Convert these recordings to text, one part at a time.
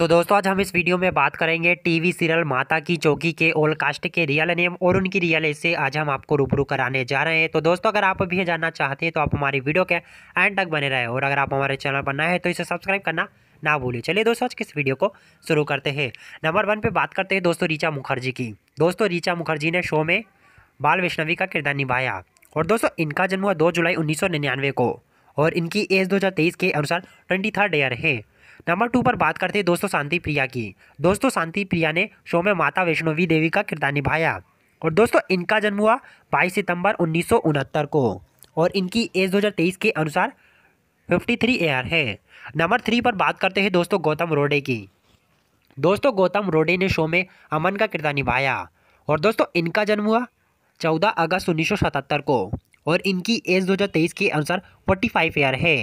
तो दोस्तों आज हम इस वीडियो में बात करेंगे टीवी सीरियल माता की चौकी के ओल कास्ट के रियल नेम और उनकी रियल एज से आज हम आपको रूबरू कराने जा रहे हैं तो दोस्तों अगर आप भी जानना चाहते हैं तो आप हमारी वीडियो के एंड तक बने रहे और अगर आप हमारे चैनल पर नए हैं तो इसे सब्सक्राइब करना ना भूलें चलिए दोस्तों आज किस वीडियो को शुरू करते हैं नंबर वन पर बात करते हैं दोस्तों रीचा मुखर्जी की दोस्तों रीचा मुखर्जी ने शो में बाल वैष्णवी का किरदार निभाया और दोस्तों इनका जन्म हुआ दो जुलाई उन्नीस को और इनकी एज दो के अनुसार ट्वेंटी ईयर है नंबर टू पर बात करते हैं दोस्तों शांति प्रिया की दोस्तों शांति प्रिया ने शो में माता वैष्णवी देवी का किरदार निभाया और दोस्तों इनका जन्म हुआ बाईस सितंबर उन्नीस को और इनकी एज दो के अनुसार फिफ्टी थ्री है नंबर थ्री पर बात करते हैं दोस्तों गौतम रोडे की दोस्तों गौतम रोडे ने शो में अमन का किरदार निभाया और दोस्तों इनका जन्म हुआ चौदह अगस्त उन्नीस को और इनकी एज 2023 के अनुसार 45 ईयर है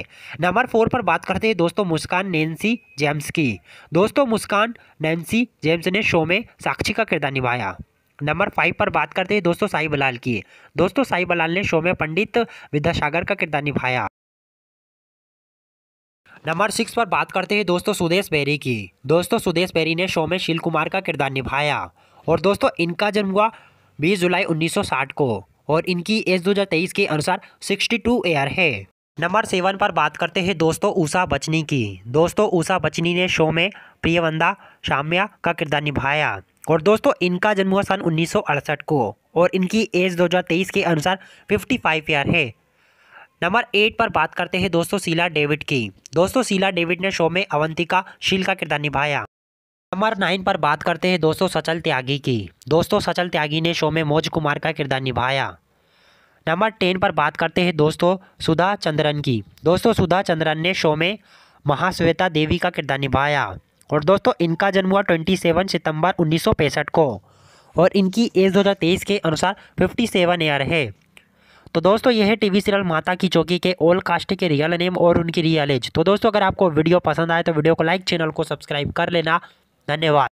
नंबर फोर पर बात करते हैं दोस्तों मुस्कान नैन्सी जेम्स की दोस्तों मुस्कान नैन्सी जेम्स ने शो में साक्षी का किरदार निभाया नंबर फाइव पर बात करते हैं दोस्तों साई बलाल की दोस्तों साई बलाल ने शो में पंडित विद्यासागर का किरदार निभाया नंबर सिक्स पर बात करते हैं दोस्तों सुदेश बेरी की दोस्तों सुदेश बेरी ने शो में शील कुमार का किरदार निभाया और दोस्तों इनका जन्म हुआ 20 जुलाई 1960 को और इनकी एज दो के अनुसार सिक्सटी टू है नंबर सेवन पर बात करते हैं दोस्तों ऊषा बचनी की दोस्तों ऊषा बचनी ने शो में प्रियवंदा शाम्या का किरदार निभाया और दोस्तों इनका जन्म हुआ सन उन्नीस को और इनकी एज 2023 के अनुसार 55 ईयर है नंबर एट पर बात करते हैं दोस्तों शीला डेविड की दोस्तों शीला डेविड ने शो में अवंतिका शील का किरदार निभाया नंबर नाइन पर बात करते हैं दोस्तों सचल त्यागी की दोस्तों सचल त्यागी ने शो में मोज कुमार का किरदार निभाया नंबर टेन पर बात करते हैं दोस्तों सुधा चंद्रन की दोस्तों सुधा चंद्रन ने शो में महाश्वेता देवी का किरदार निभाया और दोस्तों इनका जन्म हुआ ट्वेंटी सेवन सितम्बर उन्नीस को और इनकी एज तेईस के अनुसार फिफ्टी सेवन ईयर है तो दोस्तों यह है टीवी सीरियल माता की चौकी के ओल कास्ट के रियल नेम और उनकी रियल एज तो दोस्तों अगर आपको वीडियो पसंद आए तो वीडियो को लाइक चैनल को सब्सक्राइब कर लेना धन्यवाद